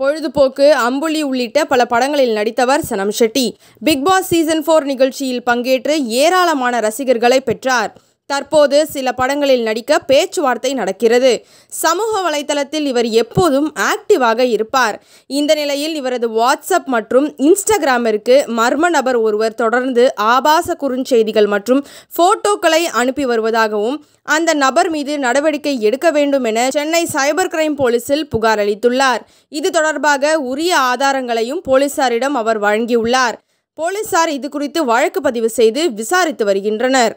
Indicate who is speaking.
Speaker 1: பொழுதுபோக்கு அம்புலி உள்ளிட்ட பல படங்களில் நடித்தவர் Sanam Shetty Bigg Boss season four நிகழ்ச்சியில் பங்கேற்று ஏராளமான ரசிகர்களை பெற்றார் தற்போது சில படங்களில் நடிக்க பேச்சுவார்த்தை நடக்கிறது சமூக வலைதளத்தில் இவர் எப்போதும் ஆக்டிவாக இருப்பார் இந்த நிலையில் இவரது வாட்ஸ்அப் மற்றும் இன்ஸ்டாகிராமிற்கு மர்ம நபர் ஒருவர் தொடர்ந்து ஆபாச குறுஞ்செய்திகள் மற்றும் போட்டோக்களை அனுப்பி வருவதாகவும் அந்த நபர் மீது நடவடிக்கை எடுக்க வேண்டும் என சென்னை சைபர் கிரைம் போலீசில் புகார் அளித்துள்ளார் இது தொடர்பாக உரிய ஆதாரங்களையும் போலீசாரிடம் அவர் வழங்கியுள்ளார் போலீசார் இது குறித்து வழக்கு பதிவு செய்து விசாரித்து வருகின்றனர்